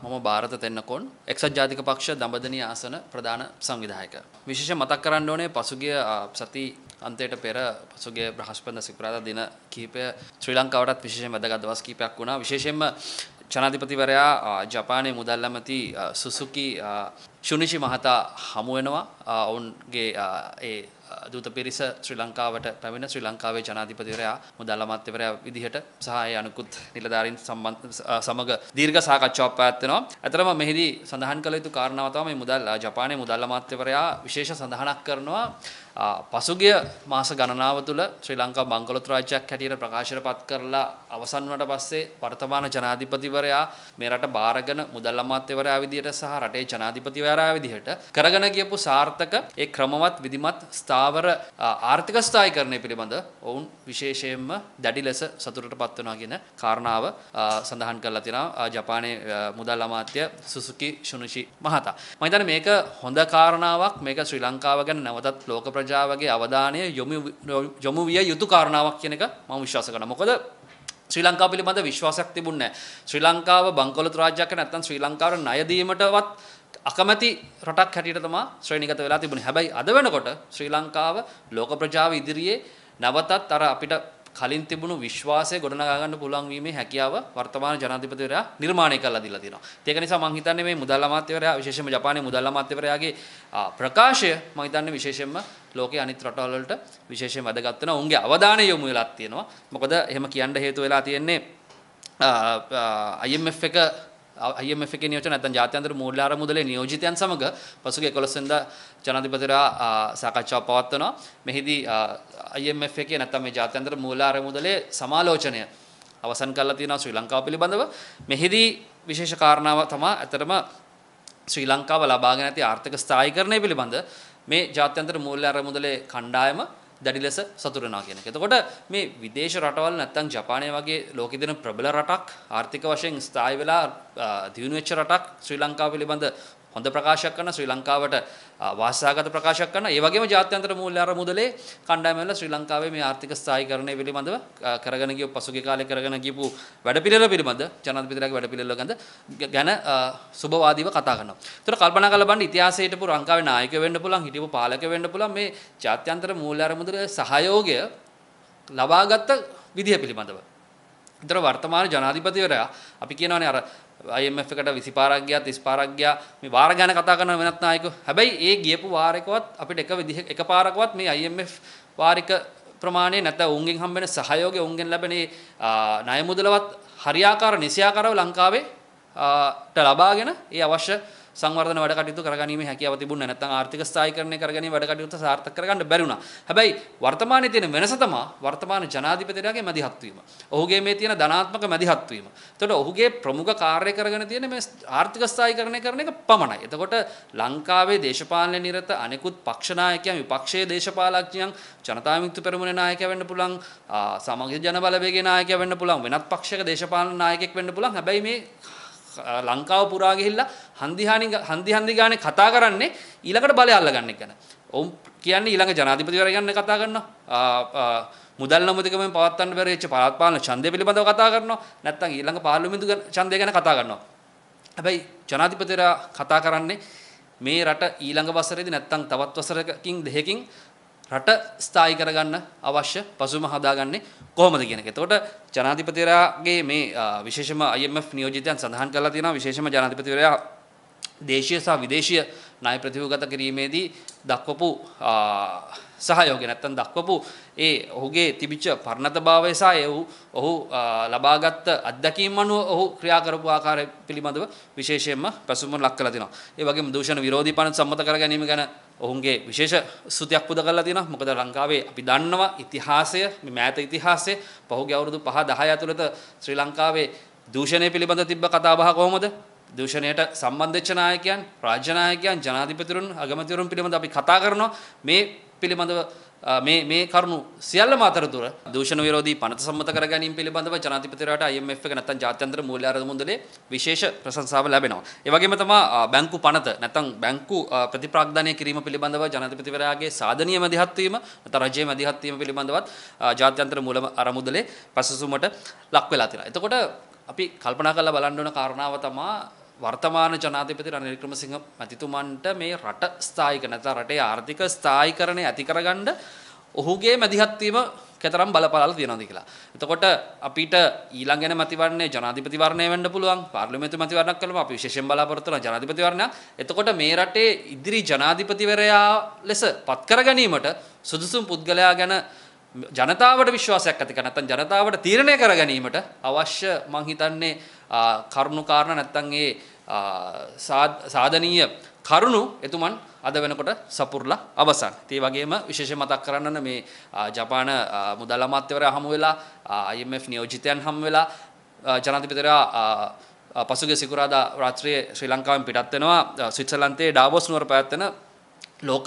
මම භාරත තෙන්නකොන් එක්සත් ජාතික පක්ෂ දඹදනී ආසන ප්‍රධාන සංවිධායක. විශේෂ මතක් කරන්න ඕනේ පසුගිය සති අන්තයට පෙර පසුගේ බ්‍රහස්පද සිකරාදා දින කීපය ශ්‍රී ලංකාවටත් විශේෂ වැදගත් දවස් කීපයක් වුණා. විශේෂයෙන්ම ජනාධිපතිවරයා ජපානයේ මුදල් ඇමති සුසුකි ශුනිෂි මහතා හමු වෙනවා. ඔවුන්ගේ ඒ දූත පිරිස ශ්‍රී ලංකාවට පැමිණ ශ්‍රී ලංකාවේ ජනාධිපතිවරයා මුදල් අමාත්‍යවරයා විදිහට සහ ඒ අනුකුත් නිලධාරීන් සමග දීර්ඝ සාකච්ඡාවක් පැවැත්වෙනවා. අතරම මෙහිදී සඳහන් කළ යුතු කාරණාව තමයි මුදල් ජපානයේ මුදල් අමාත්‍යවරයා විශේෂ සඳහනක් කරනවා පසුගිය මාස ගණනාව තුළ ශ්‍රී ලංකා බංගලොත් රාජ්‍යයක් හැටියට ප්‍රකාශනපත් කරලා අවසන් වුණාට පස්සේ වර්තමාන ජනාධිපතිවරයා මේ රට බාරගෙන මුදල් අමාත්‍යවරයා විදිහට සහ රටේ ජනාධිපතිවරයා විදිහට කරගෙන ගියපු සාර්ථක ඒ ක්‍රමවත් විධිමත් ස්ථා ස්ථාවර ආර්ථික ස්ථායීකරණය පිළිබඳ ඔවුන් විශේෂයෙන්ම දැඩි ලෙස සතුටට පත් වෙනවා කියන කාරණාව සඳහන් කරලා තිනවා ජපානයේ මුදල් අමාත්‍ය සුසුකි ෂුනුෂි මහතා. මම හිතන්නේ මේක හොඳ කාරණාවක් මේක ශ්‍රී ලංකාව ගැන නැවතත් ලෝක ප්‍රජාවගේ අවධානය යොමු විය යුතු කාරණාවක් කියන එක මම විශ්වාස කරනවා. මොකද ශ්‍රී ලංකාව පිළිබඳ විශ්වාසයක් තිබුණේ නැහැ. ශ්‍රී ලංකාව බංකොලොත් රාජ්‍යයක් නැත්නම් ශ්‍රී ලංකාවට ණය දීමටවත් අකමැති රටක් හැටියට තමයි ශ්‍රේණිගත වෙලා තිබුණේ. හැබැයි අද වෙනකොට ශ්‍රී ලංකාව ලෝක ප්‍රජාව ඉදිරියේ නැවතත් අර අපිට කලින් තිබුණු විශ්වාසය ගොඩනගා ගන්න පුළුවන් වීමේ හැකියාව වර්තමාන ජනාධිපතිවරයා නිර්මාණය කරලා දීලා තියෙනවා. ඒක නිසා මම හිතන්නේ මේ මුදල් අමාත්‍යවරයා විශේෂයෙන්ම ජපානයේ මුදල් අමාත්‍යවරයාගේ ප්‍රකාශය මම හිතන්නේ විශේෂයෙන්ම ලෝකයේ අනිත් රටවල් වලට විශේෂයෙන් වැදගත් වෙනවා. ඔවුන්ගේ අවධානය යොමු වෙලා තියෙනවා. මොකද එහෙම කියන්න හේතු වෙලා තියෙන්නේ IMF එක IMF එකේ නියෝජන නැත්නම් ජාත්‍යන්තර මූල්‍ය ආරමුදලේ නියෝජිතයන් සමග පසුගිය 11 වෙනිදා ජනාධිපතිතුමා සාකච්ඡාවක් පවත්වනවා. මෙහිදී IMF එකේ නැත්නම් මේ ජාත්‍යන්තර මූල්‍ය ආරමුදලේ සමාලෝචනය අවසන් කරලා තියෙනවා ශ්‍රී ලංකාව පිළිබඳව. මෙහිදී විශේෂ කාරණාව තමයි ඇතරම ශ්‍රී ලංකාව ලබාගෙන ඇති ආර්ථික ස්ථායීකරණය පිළිබඳ මේ ජාත්‍යන්තර මූල්‍ය ආරමුදලේ කණ්ඩායම දැඩි ලෙස සතුටු වෙනවා කියන එක. එතකොට මේ විදේශ රටවල් නැත්තම් ජපානය වගේ ලෝකෙ දෙන ප්‍රබල රටක් ආර්ථික වශයෙන් ස්ථායි වෙලා දියුණු වෙච්ච රටක් ශ්‍රී ලංකාව පිළිබඳ හොඳ ප්‍රකාශයක් කරන ශ්‍රී ලංකාවට වාසාගත ප්‍රකාශයක් කරන ඒ වගේම ජාත්‍යන්තර මූල්‍ය අරමුදලේ කණ්ඩායමවල ශ්‍රී ලංකාවේ මේ ආර්ථික ස්ථායීකරණය පිළිබඳව කරගෙන ගිය පසුගිය කාලේ කරගෙන ගියපු වැඩපිළිවෙල පිළිබඳ ජනාධිපතිලාගේ වැඩපිළිවෙල ගැන ගැන සුබවාදීව කතා කරනවා. ඒතර කල්පනා කරලා බලන්න ඉතිහාසයේ හිටපු ලංකාවේ නායක වෙන්න පුළුවන් හිටපු පාලක වෙන්න පුළුවන් මේ ජාත්‍යන්තර මූල්‍ය අරමුදලේ සහයෝගය ලබාගත් විදිහ පිළිබඳව. විතර වර්තමාන ජනාධිපතිවරයා අපි කියනවානේ අර IMF එකට 20 පාරක් ගියා 30 පාරක් ගියා මේ වාර ගැන කතා කරන වෙනත් නායකයෝ හැබැයි ඒ ගියපු වාරයකවත් අපිට එක විදිහ එක පාරකවත් මේ IMF වාරික ප්‍රමාණය නැත උන්ගෙන් හම්බෙන සහයෝගය උන්ගෙන් ලැබෙන ණය මුදලවත් හරියාකාර නිසියාකාරව ලංකාවේ ට ලබාගෙන ඒ අවශ්‍ය සංවර්ධන වැඩ කටයුතු කරගැනීමේ හැකියාව තිබුණ නැත්නම් ආර්ථික ස්ථායීකරණය කරගැනීමේ වැඩ කටයුතු සාර්ථක කරගන්න බැරි වුණා. හැබැයි වර්තමානයේ තියෙන වෙනස තමයි වර්තමාන ජනාධිපතිලාගේ මැදිහත් වීම. ඔහුගේ මේ තියෙන ධනාත්මක මැදිහත් වීම. එතකොට ඔහුගේ ප්‍රමුඛ කාර්ය කරගෙන තියෙන මේ ආර්ථික ස්ථායීකරණය කරන එක පමණයි. එතකොට ලංකාවේ දේශපාලන නිරත අනෙකුත් පක්ෂ නායකයන් විපක්ෂයේ දේශපාලඥයන් ජනතා විමුක්ති පෙරමුණේ නායකයා වෙන්න පුළුවන්, සමාජ ජන බලවේගයේ නායකයා වෙන්න පුළුවන්, වෙනත් පක්ෂයක දේශපාලන නායකයෙක් වෙන්න පුළුවන්. හැබැයි මේ ලංකාව පුරා ගිහිල්ලා හන්දිහානි හන්දිහන්දි ගානේ කතා කරන්නේ ඊළඟට බලය අල්ලගන්න ගැන. ඔවුන් කියන්නේ ඊළඟ ජනාධිපතිවරයා ගැන කතා කරනවා. මුදල් නොමැතිකමෙන් පවත්වන්න බැරි වෙච්ච පළාත් පාලන ඡන්දය පිළිබඳව කතා කරනවා. නැත්නම් ඊළඟ පාර්ලිමේන්තු ඡන්දය ගැන කතා කරනවා. හැබැයි ජනාධිපතිවරයා කතා කරන්නේ මේ රට ඊළඟ වසරේදී නැත්නම් තවත් වසරකින් දෙකකින් රට ස්ථායි කරගන්න අවශ්‍ය පසුම හදාගන්නේ කොහොමද කියන එක. එතකොට ජනාධිපතිවරයාගේ මේ විශේෂම IMF නියෝජිතයන් සඳහන් කරලා තියෙනවා විශේෂම ජනාධිපතිවරයා දේශීය සහ විදේශීය ණය ප්‍රතිවගත කිරීමේදී දක්වපු සහයෝගය නැත්තම් දක්වපු ඒ ඔහුගේ තිබිච්ච පරණතභාවය සහ ඒ ඔහු ලබාගත් අත්දැකීම් අනුව ඔහු ක්‍රියා කරපු ආකාරය පිළිබඳව විශේෂයෙන්ම පැසුම ලක් කරලා තිනවා. ඒ වගේම දූෂණ විරෝධී පනත සම්මත කර ගැනීම ගැන ඔහුන්ගේ විශේෂ සුතියක් පුද කරලා තිනවා. මොකද ලංකාවේ අපි දන්නවා ඉතිහාසය, මේ මෑත ඉතිහාසය පහුගිය අවුරුදු 5 10 ඇතුළත ශ්‍රී ලංකාවේ දූෂණය පිළිබඳ තිබ්බ කතාබහ කොහොමද? දූෂණයට සම්බන්ධච්ච නායකයන් රාජ්‍ය නායකයන් ජනාධිපතිවරුන් අගමැතිවරුන් පිළිබඳ අපි කතා කරනවා මේ පිළිබඳව මේ මේ කරුණු සියල්ලම අතරතුර දූෂණ විරෝධී පනත සම්මත කර ගැනීම පිළිබඳව ජනාධිපතිවරයාට IMF එක නැත්නම් ජාත්‍යන්තර මූල්‍ය ආරද මුදලේ විශේෂ ප්‍රශංසාව ලැබෙනවා. ඒ වගේම තමයි බැංකු පනත නැත්නම් බැංකු ප්‍රතිප්‍රාග්ධානය කිරීම පිළිබඳව ජනාධිපතිවරයාගේ සාධනීය මැදිහත් වීම නැත්නම් රජයේ මැදිහත් වීම පිළිබඳවත් ජාත්‍යන්තර මූල ආරමුදලේ පැසසුමට ලක් වෙලා තියෙනවා. එතකොට අපි කල්පනා කරලා බලන්න ඕන කාරණාව තමයි වර්තමාන ජනාධිපති රනිල් වික්‍රමසිංහ මැතිතුමන්ට මේ රට ස්ථායික නැත්නම් රටේ ආර්ථික ස්ථායිකරණය ඇති කරගන්න ඔහුගේ මැදිහත් වීම කතරම් බලපාලා තියෙනවද කියලා. එතකොට අපිට ඊළඟ යන මැතිවරණය ජනාධිපති වර්ණය වෙන්න පුළුවන්. පාර්ලිමේන්තු මැතිවරණයක් කළම අපි විශේෂයෙන් බලාපොරොත්තු වෙන ජනාධිපති වර්ණයක්. එතකොට මේ රටේ ඉදිරි ජනාධිපතිවරයා ලෙස පත් කරගැනීමට සුදුසුම් පුද්ගලයා ගැන ජනතාවට විශ්වාසයක් ඇති කරගන්න නැත්නම් ජනතාවට තීරණය කර ගැනීමට අවශ්‍ය මං හිතන්නේ කරුණු කාරණා නැත්නම් ඒ සාධනීය කරුණු එතුමන් අද වෙනකොට සපුරලා අවසන්. ඒ වගේම විශේෂ මතක් කරන්න මේ ජපාන මුදල් අමාත්‍යවරයා හමු වෙලා IMF නියෝජිතයන් හමු වෙලා ජනාධිපතිවරයා පසුගිය සිකුරාදා රාත්‍රියේ ශ්‍රී ලංකාවෙන් පිටත් වෙනවා ස්විට්සර්ලන්තයේ ඩාවොස් නුවර පැවැත්වෙන ලෝක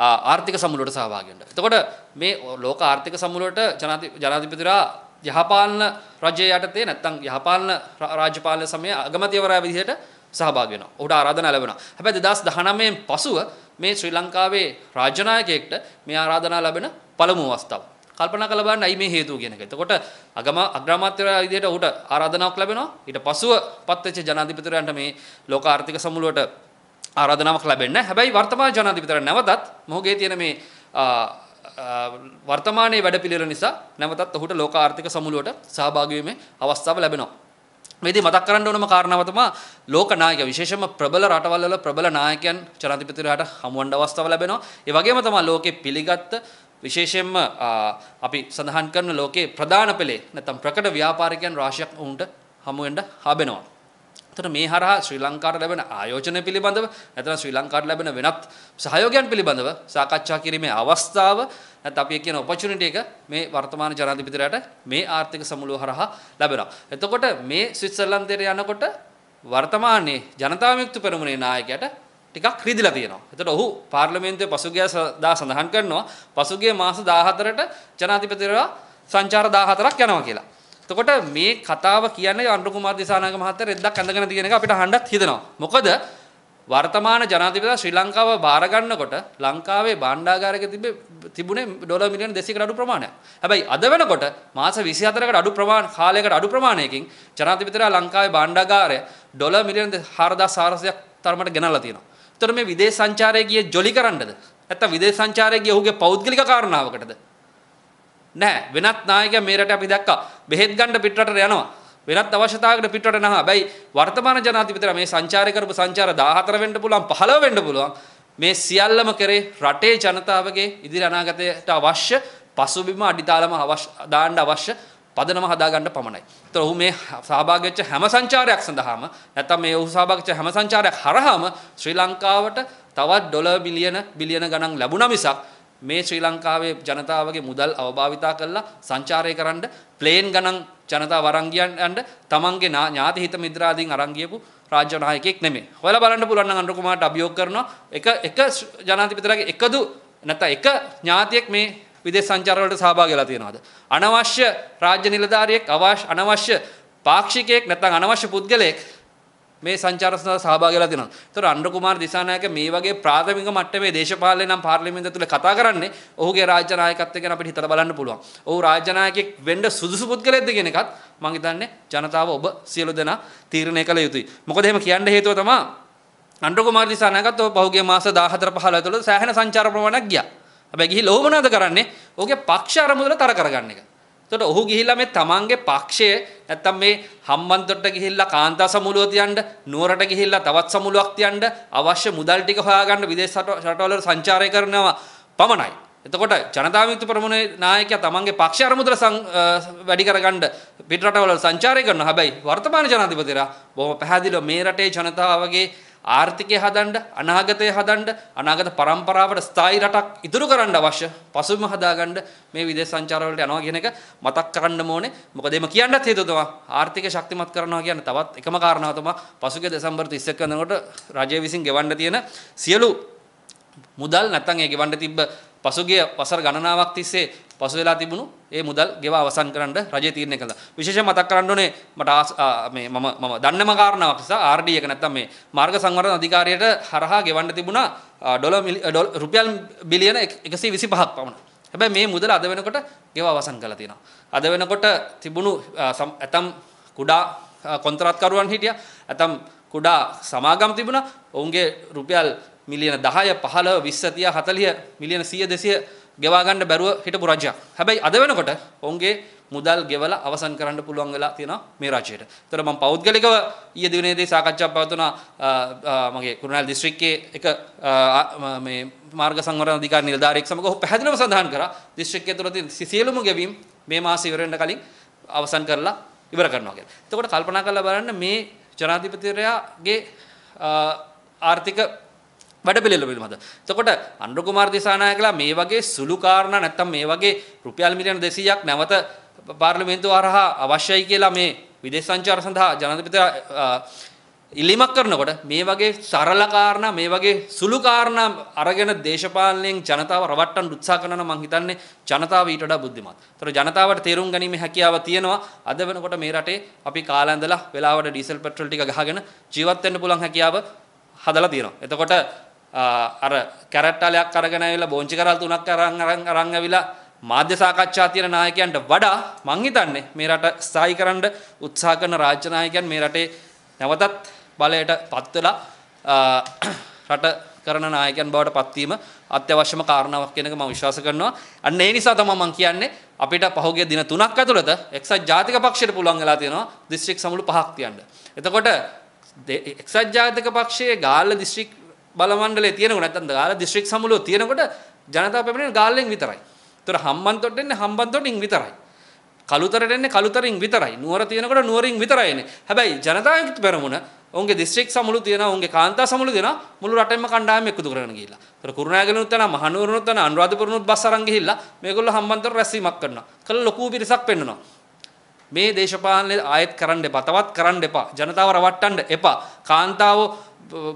ආර්ථික සමුළුවට සහභාගී වෙන්න. එතකොට මේ ලෝක ආර්ථික සමුළුවට ජනාධිපතිතුමා යහපාලන රජය යටතේ නැත්නම් යහපාලන රාජ්‍යපාලන සමයේ අගමැතිවරයා විදිහට සහභාගී වෙනවා. ඔහුට ආරාධනා ලැබෙනවා. හැබැයි 2019 න් පසුව මේ ශ්‍රී ලංකාවේ රාජ්‍ය නායකයෙක්ට මේ ආරාධනා ලැබෙන පළමු අවස්ථාව. කල්පනා කරලා බලන්න ඇයි මේ හේතුව කියන එක. එතකොට අගම අග්‍රාමාත්‍යවරයා විදිහට ඔහුට ආරාධනාවක් ලැබෙනවා. ඊට පසුව පත්වෙච්ච ජනාධිපතිවරයන්ට මේ ලෝක ආර්ථික සමුළුවට ආරාධනාවක් ලැබෙන්නේ හැබැයි වර්තමාන ජනාධිපතිතුමා නැවතත් මොහුගේ තියෙන මේ වර්තමානයේ වැඩපිළිවෙල නිසා නැවතත් ඔහුට ලෝක ආර්ථික සමුළුවට සහභාගී වීමේ අවස්ථාව ලැබෙනවා. මේදී මතක් කරන්න ඕනම කාරණාව තමයි ලෝක නායක විශේෂම ප්‍රබල රටවල් වල ප්‍රබල නායකයන් ජනාධිපතිතුමාට හමුවන්න අවස්ථාව ලැබෙනවා. ඒ වගේම තමයි ලෝකේ පිළිගත් විශේෂයෙන්ම අපි සඳහන් කරන ලෝකේ ප්‍රධාන පෙළේ නැත්නම් ප්‍රකට ව්‍යාපාරිකයන් රාශියක් වුන්ට හමුවෙන්න හබෙනවා. එතකොට මේ හරහා ශ්‍රී ලංකාවට ලැබෙන ආයෝජන පිළිබඳව නැත්නම් ශ්‍රී ලංකාවට ලැබෙන වෙනත් සහයෝගයන් පිළිබඳව සාකච්ඡා කිරීමේ අවස්ථාව නැත්නම් අපි කියන ඔපචුනිටි එක මේ වර්තමාන ජනාධිපතිරයාට මේ ආර්ථික සමුළුව හරහා ලැබෙනවා. එතකොට මේ ස්විට්සර්ලන්තයට යනකොට වර්තමානයේ ජනතා විමුක්ති පෙරමුණේ නායකයාට ටිකක් රිදිලා තියෙනවා. එතකොට ඔහු පාර්ලිමේන්තුවේ පසුගිය දා සඳහන් කරනවා පසුගිය මාස 14ට ජනාධිපතිවරයා සංචාර 14ක් යනවා කියලා. එතකොට මේ කතාව කියන්නේ අනුර කුමාර දිසානායක මහත්තයා රෙද්දක් ඇඳගෙන තියෙන එක අපිට අහන්නත් හිතෙනවා. මොකද වර්තමාන ජනාධිපතිතුමා ශ්‍රී ලංකාව බාර ගන්නකොට ලංකාවේ භාණ්ඩාගාරයක තිබේ තිබුණේ ඩොලර් මිලියන 200කට අඩු ප්‍රමාණයක්. හැබැයි අද වෙනකොට මාස 24කට අඩු ප්‍රමාණ කාලයකට අඩු ප්‍රමාණයකින් ජනාධිපතිතුමා ලංකාවේ භාණ්ඩාගාරය ඩොලර් මිලියන 4400ක් තරමට ගෙනල්ලා තියෙනවා. එතකොට මේ විදේශ සංචාරය ගියේ ජොලි කරන්නද? නැත්නම් විදේශ සංචාරය ගියේ ඔහුගේ පෞද්ගලික කාරණාවකටද? නැහැ. වෙනත් නායකයෙක් මේ රට අපි දැක්කා. බෙහෙත් ගන්න පිටරට යනවා. වෙනත් අවශ්‍යතාවයකට පිටරට නැහැ. හැබැයි වර්තමාන ජනාධිපතිලා මේ සංචාරය කරපු සංචාර 14 වෙන්න පුළුවන්, 15 වෙන්න පුළුවන්. මේ සියල්ලම කරේ රටේ ජනතාවගේ ඉදිරි අනාගතයට අවශ්‍ය පසුබිම අඩිතාලම අවශ්‍ය දාන්න අවශ්‍ය පදනම හදාගන්න පමණයි. ඒතර ඔහු මේ සහභාගී වෙච්ච හැම සංචාරයක් සඳහාම නැත්නම් මේ ඔහු සහභාගී වෙච්ච හැම සංචාරයක් හරහාම ශ්‍රී ලංකාවට තවත් ඩොලර් බිලියන බිලියන ගණන් ලැබුණා මිසක් මේ ශ්‍රී ලංකාවේ ජනතාවගේ මුදල් අවභාවිතා කරලා සංචාරය කරන්න ප්ලේන් ගණන් ජනතාව වරන් ගියන්න තමන්ගේ ඥාති හිත මිත්‍රාදීන් අරන් ගියපු රාජ්‍ය නායකයෙක් නෙමෙයි. හොයලා බලන්න පුළුවන් නම් අනුර කුමාරට අභියෝග කරනවා එක එක ජනාධිපතිලාගේ එකදු නැත්නම් එක ඥාතියෙක් මේ විදේශ සංචාරවලට සහභාගී වෙලා තියෙනවද? අනවශ්‍ය රාජ්‍ය නිලධාරියෙක් අනවශ්‍ය පාක්ෂිකයෙක් නැත්නම් අනවශ්‍ය පුද්ගලයෙක් මේ සංචාර සඳහා සහභාගී වෙලා තිනවා. ඒතර අනුර කුමාර දිසානායක මේ වගේ ප්‍රාථමික මට්ටමේ දේශපාලනය නම් පාර්ලිමේන්තුව තුළ කතා කරන්නේ ඔහුගේ රාජ්‍ය නායකත්වය ගැන අපිට හිතලා බලන්න පුළුවන්. ඔහු රාජ්‍ය නායකයෙක් වෙන්න සුදුසු පුද්ගලයෙක්ද කියන එකත් මම හිතන්නේ ජනතාව ඔබ සියලු දෙනා තීරණය කළ යුතුයි. මොකද එහෙම කියන්න හේතුව තමයි අනුර කුමාර දිසානායකත් ඔය පහුගිය මාස 14 15 තුළ සෑහෙන සංචාර ප්‍රමාණයක් ගියා. හැබැයි ගිහිල්ලා ඕමනාද කරන්නේ ඔහුගේ පක්ෂ අරමුදල තර කරගන්න එක. එතකොට ඔහු ගිහිල්ලා මේ තමන්ගේ පක්ෂය නැත්තම් මේ හම්බන්තොට්ට ගිහිල්ලා කාන්තා සමුළුව තියන්න නුවරට ගිහිල්ලා තවත් සමුළුවක් තියන්න අවශ්‍ය මුදල් ටික හොයාගන්න විදේශ රටවල සංචාරය කරනවා පමණයි. එතකොට ජනතා විමුක්ති පෙරමුණේ නායකයා තමන්ගේ පක්ෂ අරමුදල වැඩි කරගන්න පිටරටවල සංචාරය කරනවා. හැබැයි වර්තමාන ජනාධිපතිලා බොහොම පැහැදිලිව මේ රටේ ජනතාවගේ ආර්ථිකය හදන්න අනාගතය හදන්න අනාගත පරම්පරාවට ස්ථායි රටක් ඉදිරි කරන්න අවශ්‍ය පසුබිම හදාගන්න මේ විදේශ සංචාර වලට යනවා කියන එක මතක් කරන්න ඕනේ මොකද එimhe කියන්නත් හේතුව තමයි ආර්ථිකය ශක්තිමත් කරනවා කියන තවත් එකම කාරණාව තමයි පසුගිය දෙසැම්බර් 31 වෙනිදාට රජය විසින් ගෙවන්න තියෙන සියලු මුදල් නැත්නම් ඒ ගෙවන්න තිබ්බ පසුගිය වසර ගණනාවක් තිස්සේ පසු වෙලා තිබුණු ඒ මුදල් ගෙව අවසන් කරන්න රජය තීරණය කළා. විශේෂයෙන් මතක් කරන්න ඕනේ මට මේ මම මම දන්නම කාරණාවක් නිසා RD එක නැත්තම් මේ මාර්ග සංවර්ධන අධිකාරියට හරහා ගෙවන්න තිබුණා ඩොලර් රුපියල් බිලියන 125ක් පමණ. හැබැයි මේ මුදල අද වෙනකොට ගෙව අවසන් කරලා තියෙනවා. අද වෙනකොට තිබුණු ඇතම් කුඩා කොන්ත්‍රාත්කරුවන් හිටියා. ඇතම් කුඩා සමාගම් තිබුණා. ඔවුන්ගේ රුපියල් මිලියන 10 15 20 30 40 මිලියන 100 200 ගෙවා ගන්න බැරුව හිටපු රජයක්. හැබැයි අද වෙනකොට ඔවුන්ගේ මුදල් ගෙවලා අවසන් කරන්න පුළුවන් වෙලා තියෙනවා මේ රජයට. ඒතර මම පෞද්ගලිකව ඊයේ දිනේදී සාකච්ඡාවක් පවතුනා මගේ කුරුණෑල් දිස්ත්‍රික්කයේ එක මේ මාර්ග සංවර්ධන අධිකාරී නිලධාරියෙක් සමග ඔහු පැහැදිලිව සඳහන් කරා දිස්ත්‍රික්කය තුළ තියෙන සියලුම ගෙවීම් මේ මාසෙ ඉවර වෙන්න කලින් අවසන් කරලා ඉවර කරනවා කියලා. එතකොට කල්පනා කරලා බලන්න මේ ජනාධිපතිවරයාගේ ආර්ථික වැඩ පිළිවෙල පිළිබඳ. එතකොට අනුර කුමාර දිසානායකලා මේ වගේ සුළු කාරණා නැත්තම් මේ වගේ රුපියල් මිලියන 200ක් නැවත පාර්ලිමේන්තුව හරහා අවශ්‍යයි කියලා මේ විදේශ සංචාර සඳහා ජනාධිපතිලා ඉල්ලීමක් කරනකොට මේ වගේ සරල කාරණා මේ වගේ සුළු කාරණා අරගෙන දේශපාලනයෙන් ජනතාව රවට්ටන්න උත්සාහ කරනවා මම හිතන්නේ ජනතාව ඊට වඩා බුද්ධිමත්. ඒතර ජනතාවට තේරුම් ගැනීමේ හැකියාව තියෙනවා. අද වෙනකොට මේ රටේ අපි කාලා ඉඳලා වෙලාවට ඩීසල් පෙට්‍රල් ටික ගහගෙන ජීවත් වෙන්න පුළුවන් හැකියාව හදලා තියෙනවා. එතකොට අර කැරට්ටලයක් අරගෙන ඇවිල්ලා බෝංචි කරල් තුනක් අරන් අරන් අරන් ඇවිල්ලා මාධ්‍ය සාකච්ඡා තියෙන නායකයන්ට වඩා මං හිතන්නේ මේ රට ස්ථායි කරන්න උත්සාහ කරන රාජ්‍ය නායකයන් මේ රටේ නැවතත් බලයට පත් වෙලා රට කරන නායකයන් බවට පත්වීම අත්‍යවශ්‍යම කාරණාවක් කියන එක මම විශ්වාස කරනවා. අන්න ඒ නිසා තමයි මම කියන්නේ අපිට පහුගිය දින තුනක් ඇතුළත එක්සත් ජාතික පක්ෂයට පුළුවන් වෙලා තියෙනවා දිස්ත්‍රික් සමුළු පහක් තියන්න. එතකොට එක්සත් ජාතික පක්ෂයේ ගාල්ල දිස්ත්‍රික් බලමණ්ඩලේ තියෙනකොට නැත්නම් ගාලා දිස්ත්‍රික් සමුළුව තියෙනකොට ජනතාව පැමිණෙන ගාල්ලෙන් විතරයි. ඒතර හම්බන්තොට එන්නේ හම්බන්තොටින් විතරයි. කළුතරට එන්නේ කළුතරින් විතරයි. නුවර තියෙනකොට නුවරින් විතරයි එන්නේ. හැබැයි ජනතාව පෙරමුණ ඔවුන්ගේ දිස්ත්‍රික් සමුළු තියෙනවා ඔවුන්ගේ කාන්තා සමුළු දෙනවා මුළු රටෙම කණ්ඩායම එකතු කරගෙන ගිහිල්ලා. ඒතර කුරුණෑගලුනුත් යනවා මහනුවරනුත් යනවා අනුරාධපුරනුත් බස් අරන් ගිහිල්ලා මේගොල්ලෝ හම්බන්තොට රැස්වීමක් කරනවා. කළ ලොකු පිරිසක් පෙන්වනවා. මේ දේශපාලනේ ආයෙත් කරන්න එපා. තවත් කරන්න එපා. ජනතාව රවට්ටන්න එපා. කාන්තාවෝ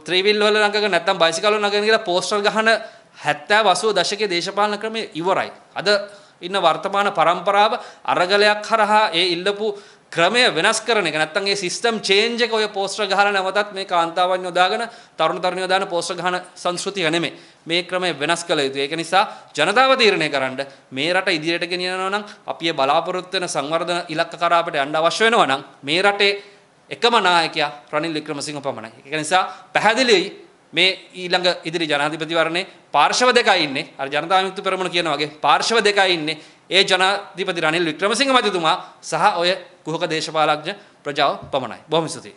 ත්‍රීවිල් වල නගගෙන නැත්නම් බයිසිකල් වල නගගෙන කියලා පෝස්ටර් ගහන 70 80 දශකයේ දේශපාලන ක්‍රමය ඉවරයි. අද ඉන්න වර්තමාන પરම්පරාව අරගලයක් හරහා ඒ ඉල්ලපු ක්‍රමය වෙනස් කරන එක නැත්නම් ඒ සිස්ටම් චේන්ජ් එක ඔය පෝස්ටර් ගහලා නැවතත් මේ කාන්තාවන් යොදාගෙන තරුණ තරුණියෝ දාන පෝස්ටර් ගහන සංස්කෘතිය නෙමෙයි මේ ක්‍රමය වෙනස් කළ යුතුයි ඒක නිසා ජනතාව තීරණය කරන්න මේ රට ඉදිරියට ගෙනියනවා නම් අපි බලාපොරොත්තු වෙන සංවර්ධන ඉලක්ක කරා අපිට යන්න අවශ්‍ය වෙනවා නම් මේ රටේ එකම නායකයා රනිල් වික්‍රමසිංහ පමණයි. ඒක නිසා පැහැදිලියි මේ ඊළඟ ඉදිරි ජනාධිපතිවරණේ පාර්ශව දෙකයි ඉන්නේ. අර ජනතා විමුක්ති පෙරමුණ කියන වගේ පාර්ශව දෙකයි ඉන්නේ. ඒ ජනාධිපති රනිල් වික්‍රමසිංහ මැතිතුමා සහ ඔය කුහක දේශපාලඥ ප්‍රජාව පමණයි. බොහොම ස්තුතියි.